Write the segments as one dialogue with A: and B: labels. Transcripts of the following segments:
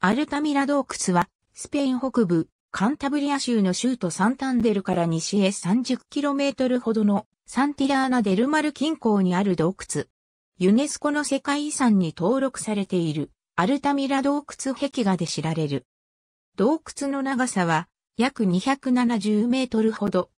A: アルタミラ洞窟は、スペイン北部、カンタブリア州の州都サンタンデルから西へ 30km ほどのサンティラーナ・デルマル近郊にある洞窟。ユネスコの世界遺産に登録されているアルタミラ洞窟壁画で知られる。洞窟の長さは約270メートルほど。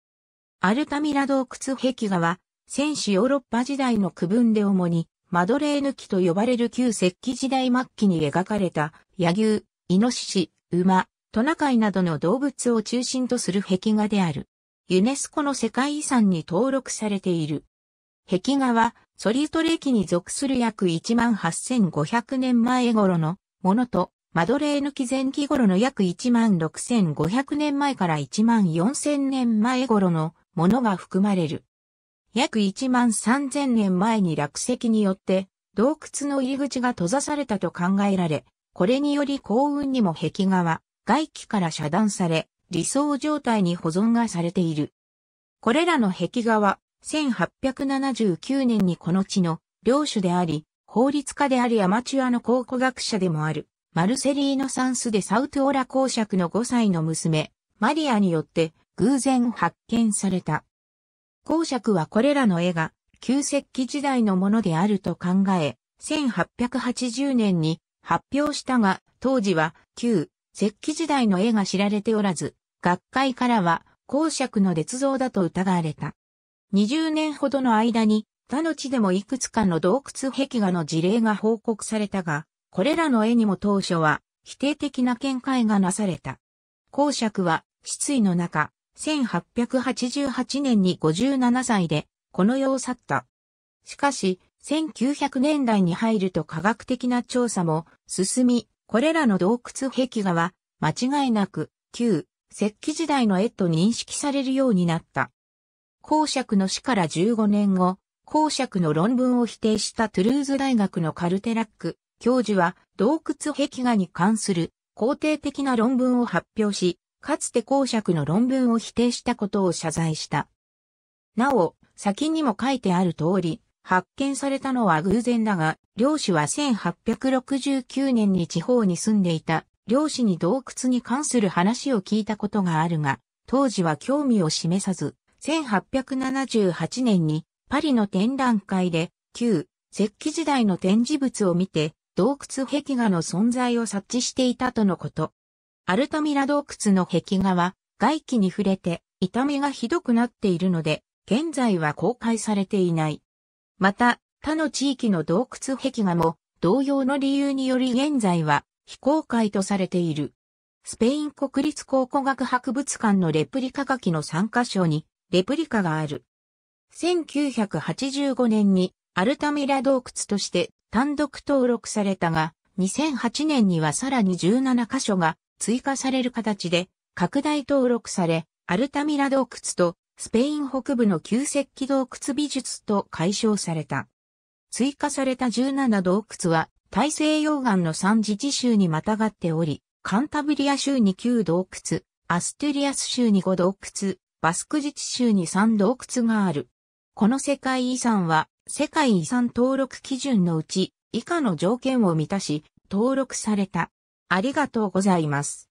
A: アルタミラ洞窟壁画は、戦士ヨーロッパ時代の区分で主にマドレーヌ期と呼ばれる旧石器時代末期に描かれた、野牛、イノシシ、馬、トナカイなどの動物を中心とする壁画である。ユネスコの世界遺産に登録されている。壁画は、ソリートレ期に属する約18,500年前頃のものと、マドレーヌ期前期頃の約16,500年前から14,000年前頃のものが含まれる。約1万3000年前に落石によって、洞窟の入り口が閉ざされたと考えられ、これにより幸運にも壁画は外気から遮断され、理想状態に保存がされている。これらの壁画は、1879年にこの地の領主であり、法律家でありアマチュアの考古学者でもある、マルセリーノ・サンスでサウトオラ公爵の5歳の娘、マリアによって偶然発見された。公爵はこれらの絵が旧石器時代のものであると考え、1880年に発表したが、当時は旧石器時代の絵が知られておらず、学会からは公爵の捏造だと疑われた。20年ほどの間に他の地でもいくつかの洞窟壁画の事例が報告されたが、これらの絵にも当初は否定的な見解がなされた。公爵は失意の中、1888年に57歳で、この世を去った。しかし、1900年代に入ると科学的な調査も進み、これらの洞窟壁画は、間違いなく、旧、石器時代の絵と認識されるようになった。公爵の死から15年後、公爵の論文を否定したトゥルーズ大学のカルテラック教授は洞窟壁画に関する肯定的な論文を発表し、かつて公爵の論文を否定したことを謝罪した。なお、先にも書いてある通り、発見されたのは偶然だが、漁師は1869年に地方に住んでいた、漁師に洞窟に関する話を聞いたことがあるが、当時は興味を示さず、1878年にパリの展覧会で、旧石器時代の展示物を見て、洞窟壁画の存在を察知していたとのこと。アルタミラ洞窟の壁画は外気に触れて痛みがひどくなっているので、現在は公開されていない。また、他の地域の洞窟壁画も同様の理由により現在は非公開とされている。スペイン国立考古学博物館のレプリカ書きの3箇所にレプリカがある。1985年にアルタミラ洞窟として単独登録されたが、2008年にはさらに17箇所が追加される形で拡大登録され、アルタミラ洞窟とスペイン北部の旧石器洞窟美術と解消された。追加された17洞窟は大西洋岸の三自治州にまたがっており、カンタブリア州に9洞窟、アストゥリアス州に5洞窟、バスク自治州に3洞窟がある。この世界遺産は世界遺産登録基準のうち以下の条件を満たし登録された。ありがとうございます。